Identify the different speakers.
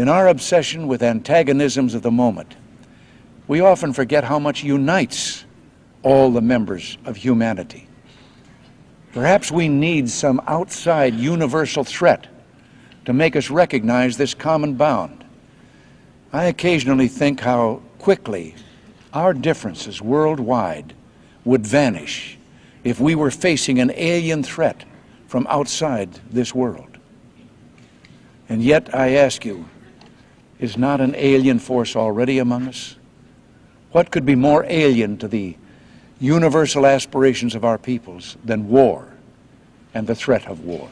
Speaker 1: In our obsession with antagonisms of the moment, we often forget how much unites all the members of humanity. Perhaps we need some outside universal threat to make us recognize this common bond. I occasionally think how quickly our differences worldwide would vanish if we were facing an alien threat from outside this world. And yet, I ask you, is not an alien force already among us? What could be more alien to the universal aspirations of our peoples than war and the threat of war?